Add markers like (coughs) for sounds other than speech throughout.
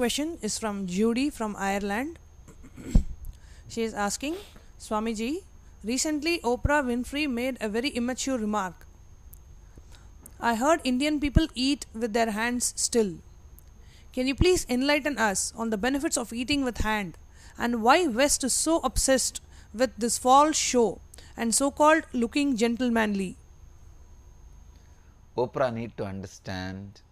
question is from Judy from Ireland. (coughs) she is asking Swamiji, recently Oprah Winfrey made a very immature remark. I heard Indian people eat with their hands still. Can you please enlighten us on the benefits of eating with hand and why West is so obsessed with this false show and so called looking gentlemanly? Oprah need to understand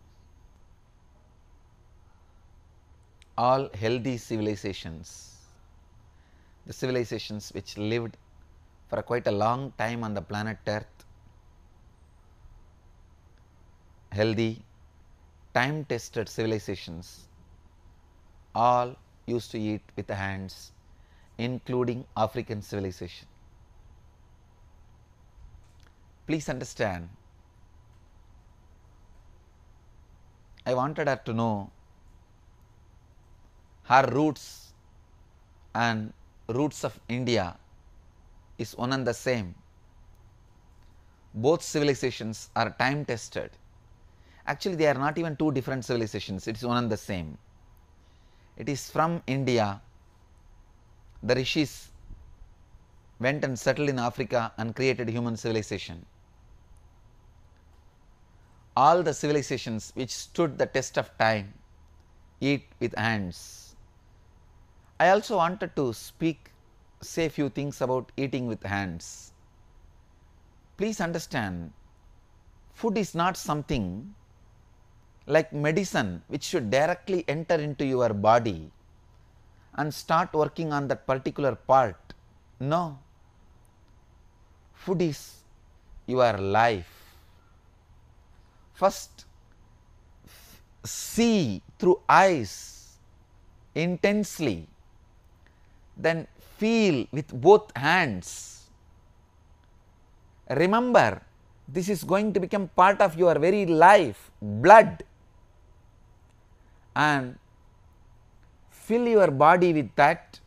all healthy civilizations, the civilizations which lived for a quite a long time on the planet earth, healthy time tested civilizations all used to eat with the hands including African civilization. Please understand, I wanted her to know her roots and roots of India is one and the same. Both civilizations are time tested. Actually, they are not even two different civilizations, it is one and the same. It is from India, the rishis went and settled in Africa and created human civilization. All the civilizations which stood the test of time eat with hands I also wanted to speak say few things about eating with hands. Please understand food is not something like medicine which should directly enter into your body and start working on that particular part. No, food is your life. First see through eyes intensely then feel with both hands. Remember this is going to become part of your very life blood and fill your body with that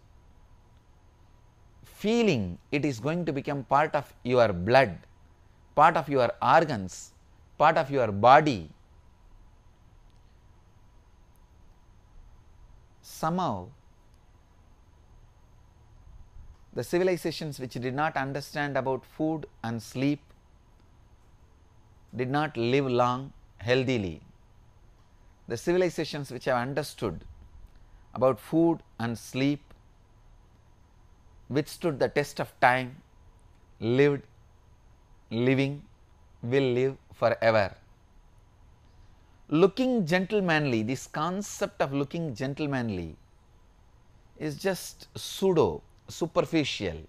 feeling it is going to become part of your blood, part of your organs, part of your body. Somehow the civilizations which did not understand about food and sleep did not live long healthily. The civilizations which have understood about food and sleep withstood the test of time, lived, living, will live forever. Looking gentlemanly, this concept of looking gentlemanly is just pseudo superficial.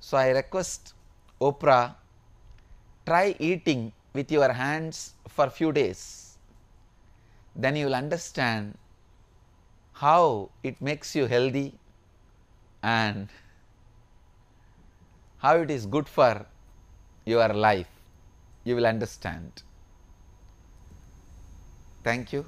So, I request Oprah try eating with your hands for few days, then you will understand how it makes you healthy and how it is good for your life, you will understand. Thank you.